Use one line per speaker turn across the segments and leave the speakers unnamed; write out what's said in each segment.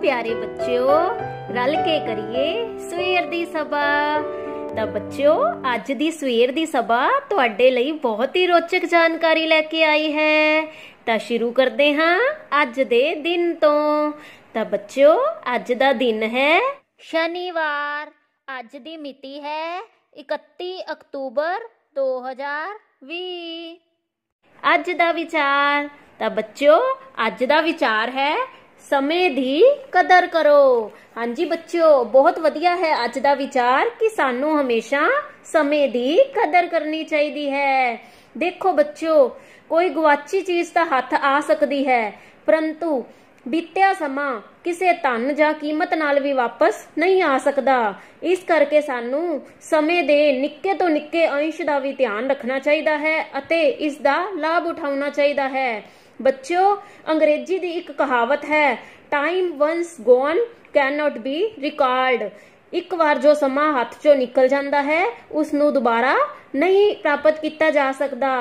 ਪਿਆਰੇ ਬੱਚਿਓ ਰਲ ਕੇ ਕਰੀਏ ਸਵੇਰ ਦੀ ਸਭਾ ਤਾਂ ਬੱਚਿਓ ਅੱਜ ਦੀ ਸਵੇਰ ਦੀ ਸਭਾ ਤੁਹਾਡੇ ਲਈ ਬਹੁਤ ਹੀ ਰੋਚਕ ਜਾਣਕਾਰੀ ਲੈ ਕੇ ਆਈ ਹੈ ਤਾਂ ਸ਼ੁਰੂ ਕਰਦੇ ਹਾਂ ਅੱਜ ਦੇ ਦਿਨ ਤੋਂ ਤਾਂ ਬੱਚਿਓ ਅੱਜ ਦਾ ਦਿਨ ਹੈ ਸ਼ਨੀਵਾਰ ਅੱਜ ਦੀ ਮਿਤੀ ਹੈ 31 ਅਕਤੂਬਰ 2020 ਅੱਜ ਦਾ ਵਿਚਾਰ ਤਾਂ ਬੱਚਿਓ ਅੱਜ ਦਾ ਵਿਚਾਰ ਹੈ ਸਮੇਂ ਦੀ ਕਦਰ ਕਰੋ ਹਾਂਜੀ ਬੱਚਿਓ ਬਹੁਤ ਵਧੀਆ ਹੈ ਅੱਜ ਦਾ ਵਿਚਾਰ ਕਿ ਸਾਨੂੰ ਹਮੇਸ਼ਾ ਸਮੇਂ ਦੀ ਕਦਰ ਕਰਨੀ ਚਾਹੀਦੀ ਹੈ ਦੇਖੋ ਬੱਚਿਓ ਕੋਈ ਗਵਾਚੀ ਚੀਜ਼ ਤਾਂ ਹੱਥ ਆ ਸਕਦੀ ਹੈ ਪਰੰਤੂ ਬੀਤਿਆ ਸਮਾਂ ਕਿਸੇ ਧਨ ਜਾਂ ਕੀਮਤ ਨਾਲ ਵੀ ਵਾਪਸ ਨਹੀਂ ਆ ਸਕਦਾ ਇਸ ਕਰਕੇ ਸਾਨੂੰ ਸਮੇਂ ਦੇ ਨਿੱਕੇ ਤੋਂ ਨਿੱਕੇ ਅੰਸ਼ ਦਾ ਵੀ ਧਿਆਨ ਰੱਖਣਾ ਚਾਹੀਦਾ ਹੈ ਅਤੇ ਇਸ ਦਾ ਲਾਭ ਉਠਾਉਣਾ ਚਾਹੀਦਾ ਹੈ ਬੱਚਿਓ ਅੰਗਰੇਜ਼ੀ ਦੀ ਇੱਕ ਕਹਾਵਤ ਹੈ time once gone can not be record ਇੱਕ ਵਾਰ ਜੋ ਸਮਾਂ ਹੱਥ ਚੋਂ ਨਿਕਲ ਜਾਂਦਾ ਹੈ ਉਸ ਨੂੰ ਦੁਬਾਰਾ ਨਹੀਂ ਪ੍ਰਾਪਤ ਕੀਤਾ ਜਾ ਸਕਦਾ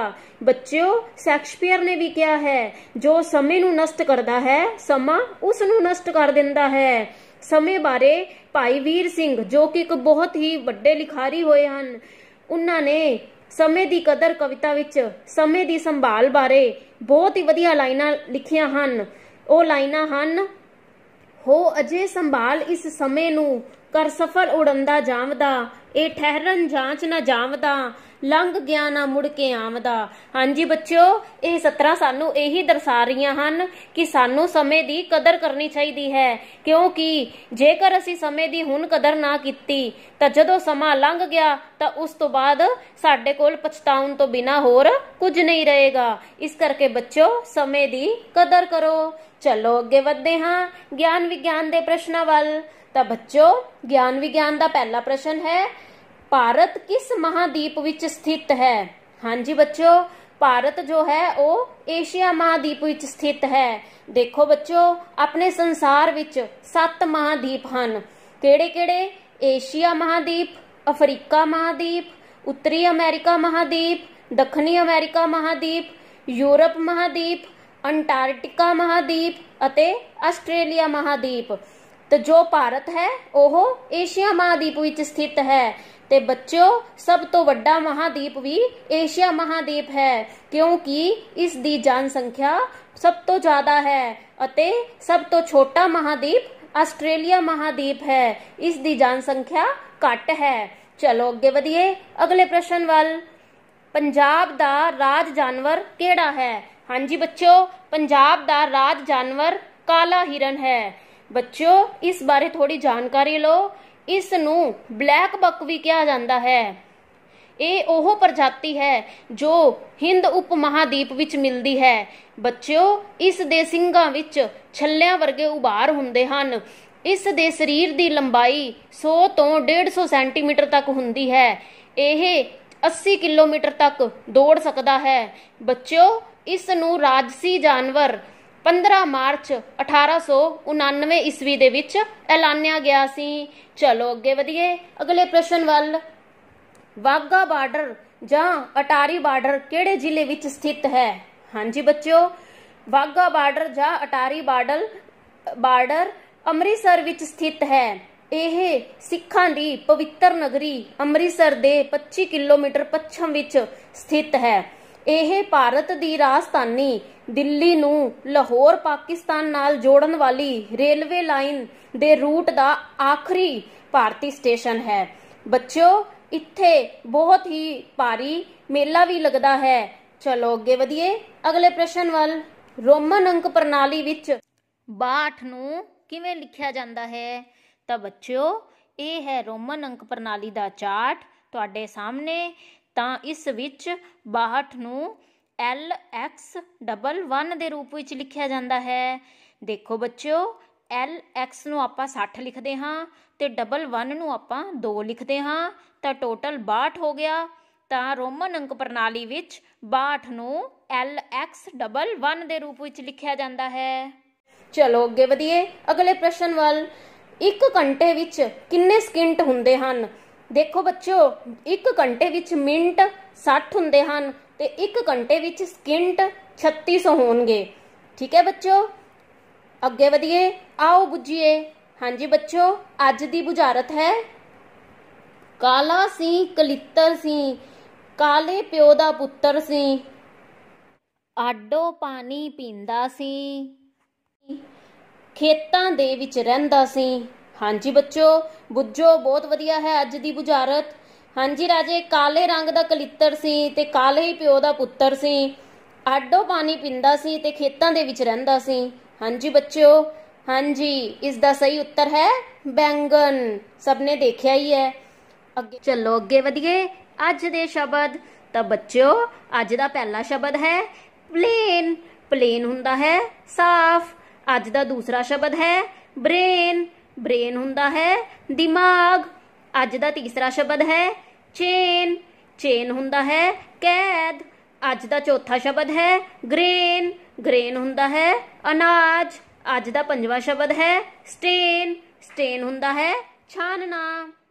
ਬੱਚਿਓ ਸ਼ੈਕਸਪੀਅਰ ਨੇ ਵੀ ਕਿਹਾ ਹੈ ਜੋ ਸਮੇਂ ਨੂੰ ਨਸ਼ਟ ਕਰਦਾ ਹੈ ਸਮਾਂ ਉਸ ਨੂੰ ਨਸ਼ਟ ਕਰ ਦਿੰਦਾ ਹੈ ਸਮੇਂ ਬਾਰੇ ਭਾਈ ਵੀਰ ਸਿੰਘ ਜੋ ਕਿ ਇੱਕ ਬਹੁਤ ਹੀ ਵੱਡੇ ਲਿਖਾਰੀ ਹੋਏ ਹਨ ਉਹਨਾਂ ਨੇ ਸਮੇਂ ਦੀ ਕਦਰ ਕਵਿਤਾ ਵਿੱਚ ਸਮੇਂ ਦੀ ਸੰਭਾਲ ਬਾਰੇ ਬਹੁਤ ਹੀ ਵਧੀਆ ਲਾਈਨਾਂ ਲਿਖੀਆਂ ਹਨ ਉਹ ਲਾਈਨਾਂ ਹਨ ਹੋ ਅਜੇ ਸੰਭਾਲ ਇਸ ਸਮੇਂ ਨੂੰ ਕਰ ਸਫਲ ਉੜੰਦਾ ਜਾਵਦਾ ਇਹ ਠਹਿਰਨ ਜਾਂਚ ਨਾ ਜਾਵਦਾ ਲੰਘ ਗਿਆ ਨਾ ਮੁੜ ਕੇ ਆਵਦਾ ਹਾਂਜੀ ਬੱਚਿਓ ਇਹ 17 ਸਾਨੂੰ ਇਹੀ ਦਰਸਾ ਰਹੀਆਂ ਹਨ ਕਿ ਸਾਨੂੰ ਸਮੇਂ ਦੀ ਕਦਰ ਕਰਨੀ ਚਾਹੀਦੀ ਹੈ ਕਿਉਂਕਿ ਜੇਕਰ ਅਸੀਂ ਸਮੇਂ ਦੀ ਹੁਣ ਕਦਰ ਨਾ ਕੀਤੀ ਤਾਂ ਜਦੋਂ ਸਮਾਂ ਲੰਘ ਗਿਆ ਤਾਂ ਉਸ ਤੋਂ ਬਾਅਦ ਸਾਡੇ ਕੋਲ ਪਛਤਾਉਣ ਤੋਂ ਬਿਨਾ ਹੋਰ ਕੁਝ ਨਹੀਂ ਰਹੇਗਾ ਇਸ ਕਰਕੇ ਬੱਚਿਓ ਸਮੇਂ ਦੀ ਕਦਰ ਕਰੋ ਚਲੋ ਅੱਗੇ ਵਧਦੇ ਹਾਂ ਗਿਆਨ ਵਿਗਿਆਨ ਦੇ ਪ੍ਰਸ਼ਨਾਂ ਵੱਲ ਤਾਂ ਬੱਚੋ ਗਿਆਨ ਵਿਗਿਆਨ ਦਾ ਪਹਿਲਾ ਪ੍ਰਸ਼ਨ ਹੈ ਭਾਰਤ ਕਿਸ ਮਹਾਦੀਪ ਵਿੱਚ ਸਥਿਤ ਹੈ ਹਾਂਜੀ ਬੱਚੋ ਭਾਰਤ ਜੋ ਹੈ ਉਹ ਏਸ਼ੀਆ ਮਹਾਦੀਪ ਵਿੱਚ ਸਥਿਤ ਹੈ ਦੇਖੋ ਬੱਚੋ ਆਪਣੇ ਸੰਸਾਰ ਵਿੱਚ ਸੱਤ ਮਹਾਦੀਪ ਹਨ ਕਿਹੜੇ-ਕਿਹੜੇ ਏਸ਼ੀਆ ਮਹਾਦੀਪ ਅਫਰੀਕਾ ਮਹਾਦੀਪ ਉੱਤਰੀ ਅਮਰੀਕਾ ਮਹਾਦੀਪ ਦੱਖਣੀ ਅਮਰੀਕਾ ਮਹਾਦੀਪ ਯੂਰਪ ਮਹਾਦੀਪ ਅੰਟਾਰਕਟਿਕਾ ਮਹਾਦੀਪ ਅਤੇ ਆਸਟ੍ਰੇਲੀਆ ਮਹਾਦੀਪ ਤੇ ਜੋ ਭਾਰਤ ਹੈ ਉਹ ਏਸ਼ੀਆ ਮਹਾਦੀਪ ਵਿੱਚ ਸਥਿਤ ਹੈ ਤੇ ਬੱਚਿਓ ਸਭ ਤੋਂ ਵੱਡਾ ਮਹਾਦੀਪ ਵੀ ਏਸ਼ੀਆ ਮਹਾਦੀਪ ਹੈ ਕਿਉਂਕਿ ਇਸ ਦੀ ਜਨਸੰਖਿਆ ਸਭ ਤੋਂ ਜ਼ਿਆਦਾ ਹੈ ਅਤੇ ਸਭ ਤੋਂ ਛੋਟਾ ਮਹਾਦੀਪ ਆਸਟ੍ਰੇਲੀਆ ਮਹਾਦੀਪ ਹੈ ਇਸ ਦੀ ਜਨਸੰਖਿਆ ਘੱਟ ਹੈ ਚਲੋ ਅੱਗੇ ਵਧੀਏ ਅਗਲੇ ਪ੍ਰਸ਼ਨ ਵੱਲ ਪੰਜਾਬ ਦਾ ਰਾਜ ਜਾਨਵਰ ਕਿਹੜਾ ਹੈ ਹਾਂਜੀ ਬੱਚਿਓ ਪੰਜਾਬ ਦਾ ਰਾਜ ਜਾਨਵਰ ਕਾਲਾ ਹਿਰਨ ਹੈ ਬੱਚਿਓ ਇਸ ਬਾਰੇ ਥੋੜੀ ਜਾਣਕਾਰੀ ਲਓ ਇਸ ਨੂੰ ਬਲੈਕ ਬੱਕ ਵੀ ਕਿਹਾ ਜਾਂਦਾ ਹੈ ਇਹ ਉਹ ਪ੍ਰਜਾਤੀ ਹੈ ਜੋ ਹਿੰਦ ਉਪ ਮਹਾਦੀਪ ਵਿੱਚ ਮਿਲਦੀ ਹੈ ਬੱਚਿਓ ਇਸ ਦੇ ਸਿੰਘਾਂ ਵਿੱਚ ਛੱਲਿਆਂ ਵਰਗੇ ਉਭਾਰ ਹੁੰਦੇ ਹਨ ਇਸ ਦੇ ਸਰੀਰ ਦੀ ਲੰਬਾਈ 100 ਤੋਂ 150 ਸੈਂਟੀਮੀਟਰ ਤੱਕ ਹੁੰਦੀ ਹੈ ਇਹ 80 ਕਿਲੋਮੀਟਰ ਤੱਕ ਦੌੜ ਸਕਦਾ ਹੈ ਬੱਚਿਓ ਇਸ ਨੂੰ ਰਾਜਸੀ ਜਾਨਵਰ 15 ਮਾਰਚ 1899 ਈਸਵੀ ਦੇ ਵਿੱਚ ਐਲਾਨਿਆ ਗਿਆ ਸੀ ਚਲੋ ਅੱਗੇ ਵਧੀਏ ਅਗਲੇ ਪ੍ਰਸ਼ਨ ਵੱਲ ਵਾਗਾ ਬਾਰਡਰ ਜਾਂ ਅਟਾਰੀ ਬਾਰਡਰ ਕਿਹੜੇ ਜ਼ਿਲ੍ਹੇ ਵਿੱਚ ਸਥਿਤ ਹੈ ਹਾਂਜੀ ਬੱਚਿਓ ਵਾਗਾ ਬਾਰਡਰ ਜਾਂ ਅਟਾਰੀ ਬਾਰਡਰ ਬਾਰਡਰ ਅੰਮ੍ਰਿਤਸਰ ਵਿੱਚ ਸਥਿਤ ਹੈ ਇਹ ਸਿੱਖਾਂ ਦੀ ਪਵਿੱਤਰ ਨਗਰੀ ਅੰਮ੍ਰਿਤਸਰ ਦੇ 25 ਕਿਲੋਮੀਟਰ ਪੱਛਮ ਵਿੱਚ ਸਥਿਤ ਹੈ ਇਹ ਭਾਰਤ ਦੀ ਰਾਜਧਾਨੀ ਦਿੱਲੀ ਨੂੰ ਲਾਹੌਰ ਪਾਕਿਸਤਾਨ ਨਾਲ ਜੋੜਨ ਵਾਲੀ ਰੇਲਵੇ ਲਾਈਨ ਦੇ ਰੂਟ ਦਾ ਆਖਰੀ ਭਾਰਤੀ ਸਟੇਸ਼ਨ ਹੈ ਬੱਚਿਓ ਇੱਥੇ ਬਹੁਤ ਹੀ ਭਾਰੀ ਮੇਲਾ ਵੀ ਲੱਗਦਾ ਹੈ ਚਲੋ ਅੱਗੇ ਵਧੀਏ ਅਗਲੇ ਪ੍ਰਸ਼ਨ ਵੱਲ ਰੋਮਨ ਅੰਕ ਪ੍ਰਣਾਲੀ ਵਿੱਚ 62 ਨੂੰ ਕਿਵੇਂ ਲਿਖਿਆ ਜਾਂਦਾ ਹੈ ਤਾਂ ਬੱਚਿਓ ਇਹ ਹੈ ਰੋਮਨ ਅੰਕ ਪ੍ਰਣਾਲੀ ਦਾ ਚਾਰਟ ਤੁਹਾਡੇ ਸਾਹਮਣੇ ਤਾਂ ਇਸ ਵਿੱਚ 62 ਨੂੰ LX11 ਦੇ ਰੂਪ ਵਿੱਚ ਲਿਖਿਆ ਜਾਂਦਾ ਹੈ ਦੇਖੋ ਬੱਚਿਓ LX ਨੂੰ ਆਪਾਂ 60 ਲਿਖਦੇ ਹਾਂ ਤੇ 11 ਨੂੰ ਆਪਾਂ 2 ਲਿਖਦੇ ਹਾਂ ਤਾਂ ਟੋਟਲ 62 ਹੋ ਗਿਆ ਤਾਂ ਰੋਮਨ ਅੰਕ ਪ੍ਰਣਾਲੀ ਵਿੱਚ 62 ਨੂੰ LX11 ਦੇ ਰੂਪ ਵਿੱਚ ਲਿਖਿਆ ਜਾਂਦਾ ਹੈ ਚਲੋ ਅੱਗੇ ਵਧੀਏ ਅਗਲੇ ਪ੍ਰਸ਼ਨ ਵੱਲ 1 ਘੰਟੇ ਵਿੱਚ ਕਿੰਨੇ ਸਕਿੰਟ ਹੁੰਦੇ ਹਨ ਦੇਖੋ ਬੱਚਿਓ 1 ਘੰਟੇ ਵਿੱਚ ਮਿੰਟ 60 ਹੁੰਦੇ ਹਨ ਤੇ 1 ਘੰਟੇ ਵਿੱਚ ਸਕਿੰਟ 3600 ਹੋਣਗੇ ਠੀਕ ਹੈ ਬੱਚਿਓ ਅੱਗੇ ਵਧੀਏ ਆਓ ਬੁੱਝੀਏ ਹਾਂਜੀ ਬੱਚਿਓ ਅੱਜ ਦੀ ਬੁਝਾਰਤ ਹੈ ਕਾਲਾ ਸੀ ਕਲਿੱਤਰ ਸੀ ਕਾਲੇ ਪਿਓ ਦਾ ਪੁੱਤਰ ਸੀ ਆਡੋ ਪਾਣੀ ਪੀਂਦਾ ਸੀ ਖੇਤਾਂ ਦੇ ਵਿੱਚ ਰਹਿੰਦਾ ਸੀ ਹਾਂਜੀ ਬੱਚੋ ਬੁੱਝੋ ਬਹੁਤ ਵਧੀਆ ਹੈ ਅੱਜ ਦੀ ਬੁਝਾਰਤ ਹਾਂਜੀ ਰਾਜੇ ਕਾਲੇ ਰੰਗ ਦਾ ਕਲਿੱਤਰ ਸੀ ਤੇ ਕਾਲੇ ਹੀ ਪਿਓ ਦਾ ਪੁੱਤਰ ਸੀ ਆਡੋ ਪਾਣੀ ਪਿੰਦਾ ਸੀ ਤੇ ਖੇਤਾਂ ਦੇ ਵਿੱਚ ਰਹਿੰਦਾ ਸੀ ਹਾਂਜੀ ਬੱਚਿਓ ਹਾਂਜੀ ਇਸ ਦਾ ਸਹੀ ਉੱਤਰ ਹੈ ਬੈਂਗਨ ਸਭ ਨੇ ਦੇਖਿਆ ਹੀ ਹੈ ਅੱਗੇ ਚੱਲੋ ਅੱਗੇ ਵਧੀਏ ਅੱਜ ਦੇ ਸ਼ਬਦ ਤਾਂ ਬੱਚਿਓ ਅੱਜ ਦਾ ਪਹਿਲਾ ਸ਼ਬਦ ਹੈ ਪਲੇਨ ਪਲੇਨ ਹੁੰਦਾ ਹੈ ਸਾਫ਼ ਅੱਜ ਦਾ ਦੂਸਰਾ ਸ਼ਬਦ ਹੈ ਬ੍ਰੇਨ ਬ੍ਰੇਨ ਹੁੰਦਾ ਹੈ ਦਿਮਾਗ ਅੱਜ ਦਾ ਤੀਸਰਾ ਸ਼ਬਦ ਹੈ ਚੇਨ ਚੇਨ ਹੁੰਦਾ ਹੈ ਕੈਦ ਅੱਜ ਦਾ ਚੌਥਾ ਸ਼ਬਦ ਹੈ ਗ੍ਰੇਨ ਗ੍ਰੇਨ ਹੁੰਦਾ ਹੈ ਅਨਾਜ ਅੱਜ ਦਾ ਪੰਜਵਾਂ ਸ਼ਬਦ ਹੈ ਸਟੇਨ ਸਟੇਨ ਹੁੰਦਾ ਹੈ ਛਾਨਣਾ